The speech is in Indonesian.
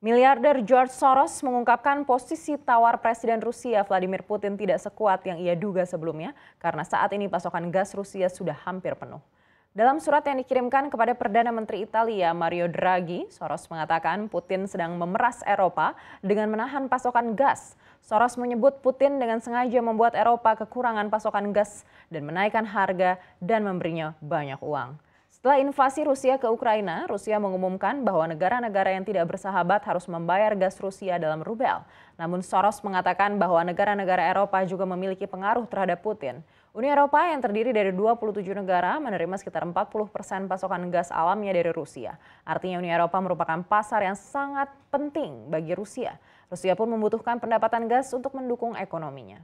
Miliarder George Soros mengungkapkan posisi tawar Presiden Rusia Vladimir Putin tidak sekuat yang ia duga sebelumnya karena saat ini pasokan gas Rusia sudah hampir penuh. Dalam surat yang dikirimkan kepada Perdana Menteri Italia Mario Draghi, Soros mengatakan Putin sedang memeras Eropa dengan menahan pasokan gas. Soros menyebut Putin dengan sengaja membuat Eropa kekurangan pasokan gas dan menaikkan harga dan memberinya banyak uang. Setelah invasi Rusia ke Ukraina, Rusia mengumumkan bahwa negara-negara yang tidak bersahabat harus membayar gas Rusia dalam rubel. Namun Soros mengatakan bahwa negara-negara Eropa juga memiliki pengaruh terhadap Putin. Uni Eropa yang terdiri dari 27 negara menerima sekitar 40 persen pasokan gas alamnya dari Rusia. Artinya Uni Eropa merupakan pasar yang sangat penting bagi Rusia. Rusia pun membutuhkan pendapatan gas untuk mendukung ekonominya.